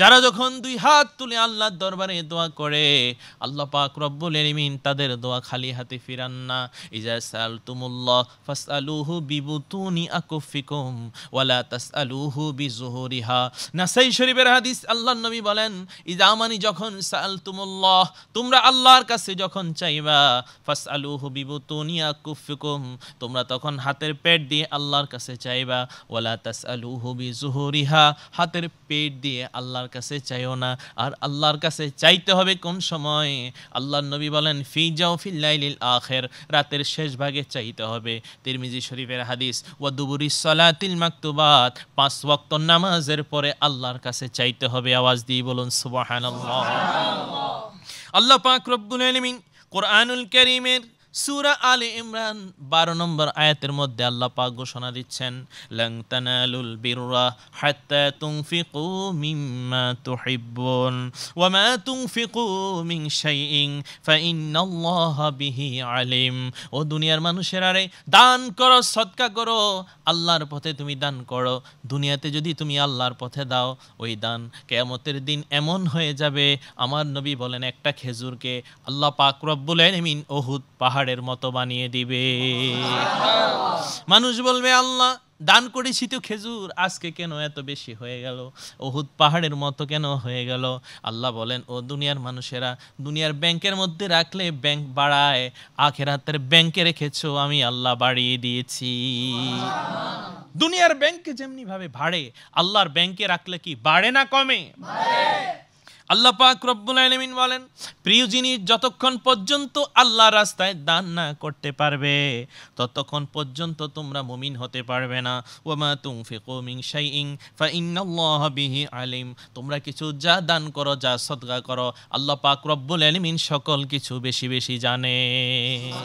যারা যখন দুই হাত তুলে আল্লাহর দরবারে দোয়া করে আল্লাহ পাক রব্বুল এলিমিন তাদের দোয়া খালি হাতে ফিরান না ইজা সাল তুমুল্লাহ ফাসআলুহু বিবুতুনি আকুফিকুম ওয়ালা তাসআলুহু বিজুহুরিহা নাসাই শরীফের হাদিস আল্লাহর নবী বলেন ইজা মানি যখন সাল তুমুল্লাহ তোমরা আল্লাহর কাছে যখন চাইবা ফাসআলুহু বিবুতুনি আকুফিকুম তোমরা তখন হাতের পেট দিয়ে আল্লাহর কাছে চাইবা ওয়ালা তাসআলুহু বিজুহুরিহা হাতের পেট দিয়ে আল্লাহর আল্লাহর কাছে চাইও না আর আল্লাহর কাছে চাইতে হবে কোন সময় আল্লাহর নবী বলেন ফি যাও ফিল্লাইলিল আখের রাতের শেষ ভাগে চাইতে হবে তিরমিজি শরীফের হাদিস ও সলা সলাতিল মাকতুবাত পাঁচ ওয়াক্ত নামাজের পরে আল্লাহর কাছে চাইতে হবে আওয়াজ দিয়ে বলুন সুবাহান আল্লাহ পাক রব্বুল আলমিন কোরআনুল করিমের সুরা আলী ইমরান বারো নম্বর আয়াতের মধ্যে আল্লাহ পাক ঘোষণা দিচ্ছেন লং তানালুল হাত্তা তুংফিকু মিম্মা তুহিব্বুন ওয়া মা তুংফিকু মিন শাইইন ফাইন্নাল্লাহা বিহি আলিম ও দুনিয়ার মানুষেরা আরে দান করো সদকা করো আল্লাহর পথে তুমি দান করো দুনিয়াতে যদি তুমি আল্লাহর পথে দাও ওই দান কেয়ামতের দিন এমন হয়ে যাবে আমার নবী বলেন একটা খেজুরকে আল্লাহ পাক রব্বুল আলামিন ওহুদ পাহাড় পাহাড়ের মতো বানিয়ে দিবে মানুষ বলবে আল্লাহ দান করেছি তো খেজুর আজকে কেন এত বেশি হয়ে গেল ওহুদ পাহাড়ের মতো কেন হয়ে গেল আল্লাহ বলেন ও দুনিয়ার মানুষেরা দুনিয়ার ব্যাংকের মধ্যে রাখলে ব্যাংক বাড়ায় আখের হাতের ব্যাংকে রেখেছো আমি আল্লাহ বাড়িয়ে দিয়েছি দুনিয়ার ব্যাংকে যেমনি ভাবে ভাড়ে আল্লাহর ব্যাংকে রাখলে কি বাড়ে না কমে আল্লাহ পাক রব্বুল আলমিন বলেন প্রিয় জিনিস যতক্ষণ পর্যন্ত আল্লাহ রাস্তায় দান না করতে পারবে ততক্ষণ পর্যন্ত তোমরা মুমিন হতে পারবে না ওমা তুম ফিকোমিং শাইং ফাইন্নাল্লাহ বিহি আলিম তোমরা কিছু যা দান করো যা সদগা করো আল্লাহ পাক রব্বুল আলমিন সকল কিছু বেশি বেশি জানে